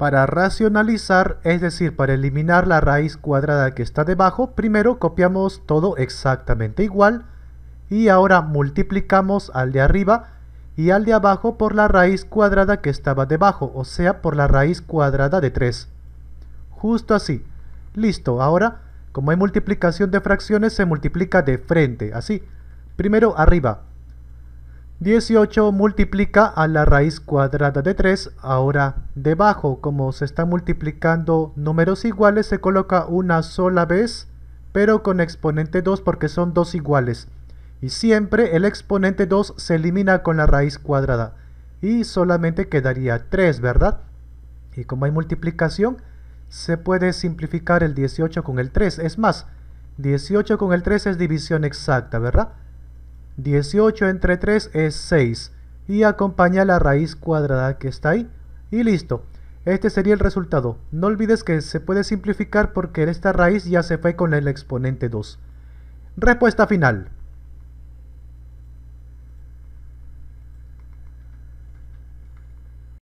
Para racionalizar, es decir, para eliminar la raíz cuadrada que está debajo, primero copiamos todo exactamente igual y ahora multiplicamos al de arriba y al de abajo por la raíz cuadrada que estaba debajo, o sea, por la raíz cuadrada de 3. Justo así. Listo, ahora, como hay multiplicación de fracciones, se multiplica de frente, así. Primero arriba, 18 multiplica a la raíz cuadrada de 3, ahora debajo, como se están multiplicando números iguales, se coloca una sola vez, pero con exponente 2 porque son dos iguales. Y siempre el exponente 2 se elimina con la raíz cuadrada, y solamente quedaría 3, ¿verdad? Y como hay multiplicación, se puede simplificar el 18 con el 3, es más, 18 con el 3 es división exacta, ¿verdad? 18 entre 3 es 6 y acompaña la raíz cuadrada que está ahí. Y listo, este sería el resultado. No olvides que se puede simplificar porque esta raíz ya se fue con el exponente 2. Respuesta final.